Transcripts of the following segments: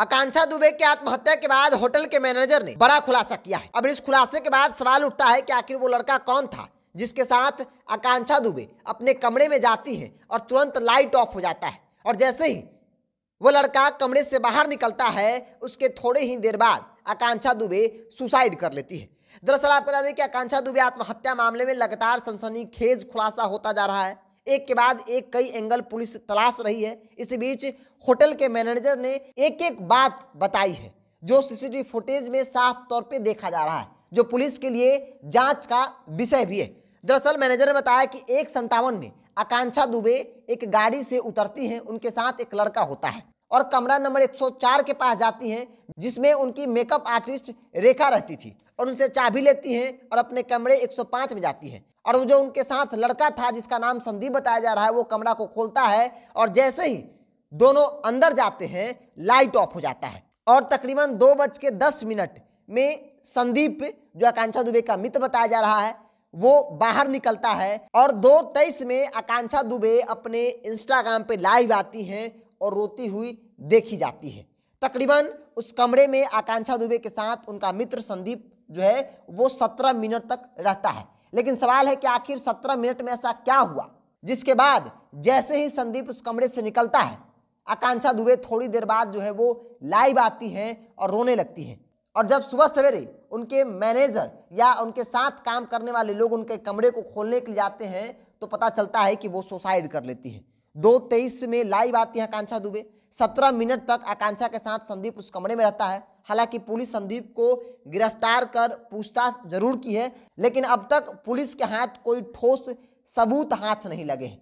आकांक्षा दुबे के आत्महत्या के बाद होटल के मैनेजर ने बड़ा खुलासा किया है अब इस खुलासे के बाद सवाल उठता है कि आखिर वो लड़का कौन था जिसके साथ आकांक्षा दुबे अपने कमरे में जाती है और तुरंत लाइट ऑफ हो जाता है और जैसे ही वो लड़का कमरे से बाहर निकलता है उसके थोड़े ही देर बाद आकांक्षा दुबे सुसाइड कर लेती है दरअसल आपको बता दें कि आकांक्षा दुबे आत्महत्या मामले में लगातार सनसनीखेज खुलासा होता जा रहा है एक के बाद एक कई एंगल पुलिस तलाश रही है इस बीच होटल के मैनेजर ने एक एक बात बताई है जो सीसीटीवी फुटेज में साफ तौर पे देखा जा रहा है जो पुलिस के लिए जांच का विषय भी है दरअसल मैनेजर ने बताया कि एक संतावन में आकांक्षा दुबे एक गाड़ी से उतरती हैं उनके साथ एक लड़का होता है और कमरा नंबर 104 के पास जाती हैं जिसमें उनकी मेकअप आर्टिस्ट रेखा रहती थी और उनसे चाबी लेती हैं और अपने कमरे 105 में जाती हैं और वो जो उनके साथ लड़का था जिसका नाम संदीप बताया जा रहा है वो कमरा को खोलता है और जैसे ही दोनों अंदर जाते हैं लाइट ऑफ हो जाता है और तकरीबन दो बज के दस मिनट में संदीप जो आकांक्षा दुबे का मित्र बताया जा रहा है वो बाहर निकलता है और दो तेईस में आकांक्षा दुबे अपने इंस्टाग्राम पे लाइव आती हैं और रोती हुई देखी जाती है तकरीबन उस कमरे में आकांक्षा दुबे के साथ उनका मित्र संदीप जो है वो सत्रह मिनट तक रहता है लेकिन सवाल है कि आखिर सत्रह मिनट में ऐसा क्या हुआ जिसके बाद जैसे ही संदीप उस कमरे से निकलता है आकांक्षा दुबे थोड़ी देर बाद जो है वो लाइव आती हैं और रोने लगती हैं और जब सुबह सवेरे उनके मैनेजर या उनके साथ काम करने वाले लोग उनके कमरे को खोलने के लिए जाते हैं तो पता चलता है कि वो सुसाइड कर लेती हैं दो तेईस में लाइव आती हैं आकांक्षा दुबे सत्रह मिनट तक आकांक्षा के साथ संदीप उस कमरे में रहता है हालांकि पुलिस संदीप को गिरफ्तार कर पूछताछ जरूर की है लेकिन अब तक पुलिस के हाथ कोई ठोस सबूत हाथ नहीं लगे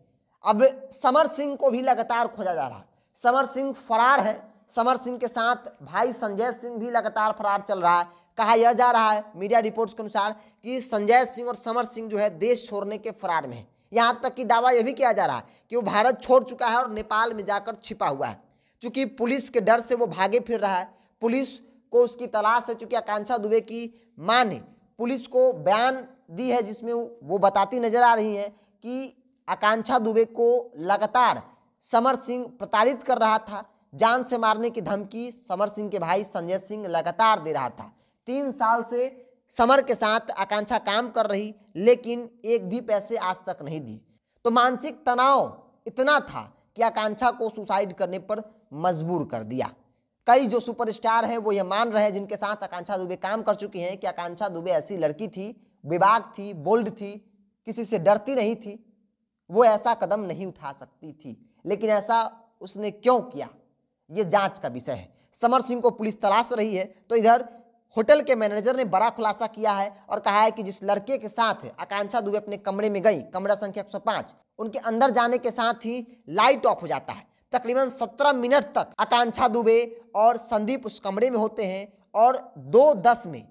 अब समर सिंह को भी लगातार खोजा जा रहा समर सिंह फरार है समर सिंह के साथ भाई संजय सिंह भी लगातार फरार चल रहा है कहा यह जा रहा है मीडिया रिपोर्ट्स के अनुसार कि संजय सिंह और समर सिंह जो है देश छोड़ने के फरार में है यहाँ तक कि दावा यह भी किया जा रहा है कि वो भारत छोड़ चुका है और नेपाल में जाकर छिपा हुआ है क्योंकि पुलिस के डर से वो भागे फिर रहा है पुलिस को उसकी तलाश है चूंकि आकांक्षा दुबे की माँ ने पुलिस को बयान दी है जिसमें वो बताती नजर आ रही हैं कि आकांक्षा दुबे को लगातार समर सिंह प्रताड़ित कर रहा था जान से मारने की धमकी समर सिंह के भाई संजय सिंह लगातार दे रहा था तीन साल से समर के साथ आकांक्षा काम कर रही लेकिन एक भी पैसे आज तक नहीं दी तो मानसिक तनाव इतना था कि आकांक्षा को सुसाइड करने पर मजबूर कर दिया कई जो सुपरस्टार हैं वो ये मान रहे हैं जिनके साथ आकांक्षा दुबे काम कर चुकी हैं कि आकांक्षा दुबे ऐसी लड़की थी विभाग थी बोल्ड थी किसी से डरती नहीं थी वो ऐसा कदम नहीं उठा सकती थी लेकिन ऐसा उसने क्यों किया ये जांच का विषय है समर सिंह को पुलिस तलाश रही है तो इधर होटल के मैनेजर ने बड़ा खुलासा किया है और कहा है कि जिस लड़के के साथ आकांक्षा दुबे अपने कमरे में गई कमरा संख्या एक उनके अंदर जाने के साथ ही लाइट ऑफ हो जाता है तकरीबन 17 मिनट तक आकांक्षा दुबे और संदीप उस कमरे में होते हैं और दो दस में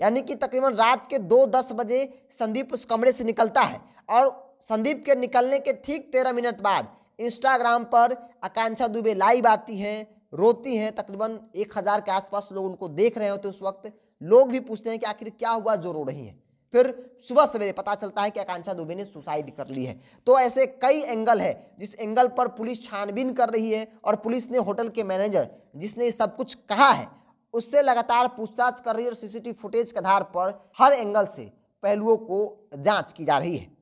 यानी कि तकरीबन रात के दो दस बजे संदीप उस कमरे से निकलता है और संदीप के निकलने के ठीक तेरह मिनट बाद इंस्टाग्राम पर आकांक्षा दुबे लाइव आती हैं रोती हैं तकरीबन एक हज़ार के आसपास लोग उनको देख रहे होते उस वक्त लोग भी पूछते हैं कि आखिर क्या हुआ जो रो रही हैं फिर सुबह सवेरे पता चलता है कि आकांक्षा दुबे ने सुसाइड कर ली है तो ऐसे कई एंगल है जिस एंगल पर पुलिस छानबीन कर रही है और पुलिस ने होटल के मैनेजर जिसने सब कुछ कहा है उससे लगातार पूछताछ कर रही है और सीसीटीवी फुटेज के आधार पर हर एंगल से पहलुओं को जांच की जा रही है